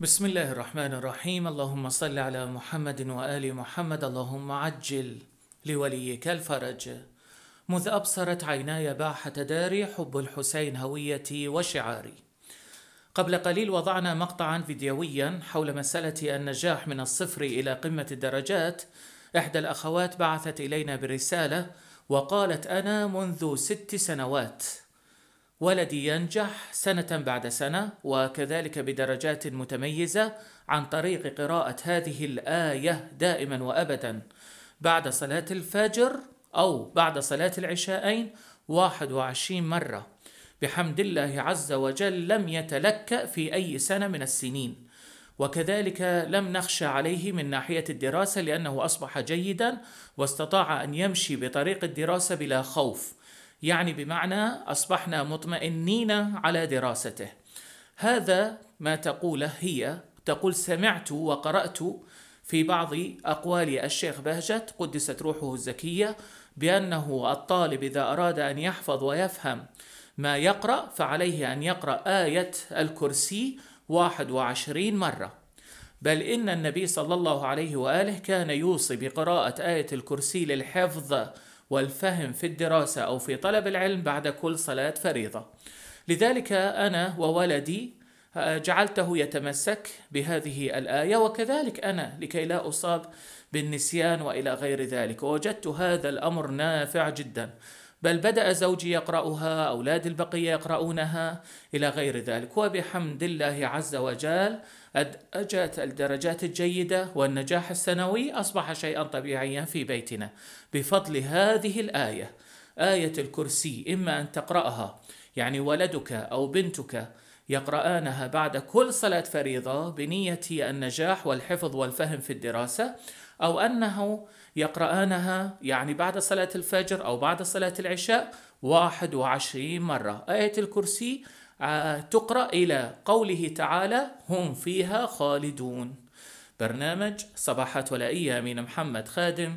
بسم الله الرحمن الرحيم اللهم صل على محمد وآل محمد اللهم عجل لوليك الفرج مذ أبصرت عيناي باحة داري حب الحسين هويتي وشعاري قبل قليل وضعنا مقطعا فيديويا حول مسألة النجاح من الصفر إلى قمة الدرجات إحدى الأخوات بعثت إلينا برسالة وقالت أنا منذ ست سنوات ولدي ينجح سنة بعد سنة وكذلك بدرجات متميزة عن طريق قراءة هذه الآية دائما وأبدا بعد صلاة الفجر أو بعد صلاة العشاءين 21 مرة بحمد الله عز وجل لم يتلكأ في أي سنة من السنين وكذلك لم نخشى عليه من ناحية الدراسة لأنه أصبح جيدا واستطاع أن يمشي بطريق الدراسة بلا خوف يعني بمعنى اصبحنا مطمئنين على دراسته هذا ما تقوله هي تقول سمعت وقرات في بعض اقوال الشيخ بهجت قدست روحه الزكيه بانه الطالب اذا اراد ان يحفظ ويفهم ما يقرا فعليه ان يقرا ايه الكرسي 21 مره بل ان النبي صلى الله عليه واله كان يوصي بقراءه ايه الكرسي للحفظ والفهم في الدراسة أو في طلب العلم بعد كل صلاة فريضة. لذلك أنا وولدي آه، جعلته يتمسك بهذه الآية وكذلك أنا لكي لا أصاب بالنسيان وإلى غير ذلك ووجدت هذا الأمر نافع جدا بل بدأ زوجي يقرأها أولاد البقية يقرؤونها إلى غير ذلك وبحمد الله عز وجل أجت الدرجات الجيدة والنجاح السنوي أصبح شيئا طبيعيا في بيتنا بفضل هذه الآية آية الكرسي إما أن تقرأها يعني ولدك أو بنتك يقرآنها بعد كل صلاة فريضة بنية النجاح والحفظ والفهم في الدراسة أو أنه يقرآنها يعني بعد صلاة الفجر أو بعد صلاة العشاء واحد وعشرين مرة آية الكرسي آه، تقرأ إلى قوله تعالى هم فيها خالدون برنامج صباحات ولائية من محمد خادم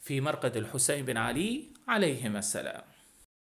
في مرقد الحسين بن علي عليهما السلام